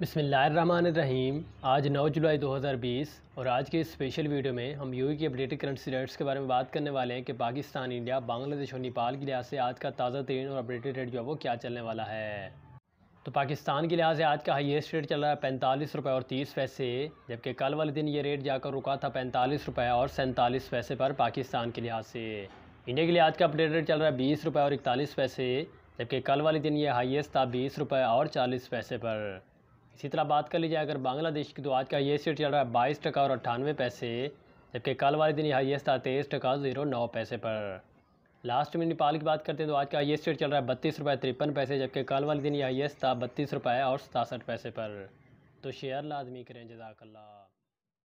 बसमीम आज 9 जुलाई 2020 और आज के इस स्पेशल वीडियो में हम यू की अपडेटेड करंसी रेट्स के बारे में बात करने वाले हैं कि पाकिस्तान इंडिया बांग्लादेश और नेपाल के लिहाज से आज का ताज़ा तरीन और अपडेटेड रेट जो है वो क्या चलने वाला है तो पाकिस्तान के लिहाज से आज का हाईएस्ट रेट चल रहा है पैंतालीस रुपये और तीस पैसे जबकि कल वाले दिन ये रेट जाकर रुका था पैंतालीस रुपये और सैंतालीस पैसे पर पाकिस्तान के लिहाज से इंडिया के लिए आज का अपडेट रेट चल रहा है बीस रुपये और इकतालीस पैसे जबकि कल वाले दिन ये हाईएस्ट था बीस रुपये और चालीस पैसे पर इसी तरह बात कर लीजिए अगर बांग्लादेश की तो आज का हाइएस्ट रेट चल रहा है बाईस टका और अट्ठानवे पैसे जबकि कल वाले दिन हाइएस्ट था तेईस टका ज़ीरो नौ पैसे पर लास्ट में नेपाल की बात करते हैं तो आज का हाइएस्ट रेट चल रहा है बत्तीस रुपये तिरपन पैसे जबकि कल वाले दिन हाइएस्ट था बत्तीस रुपये और सतासठ पैसे पर तो शेयर लाजमी करें जजाकल्ला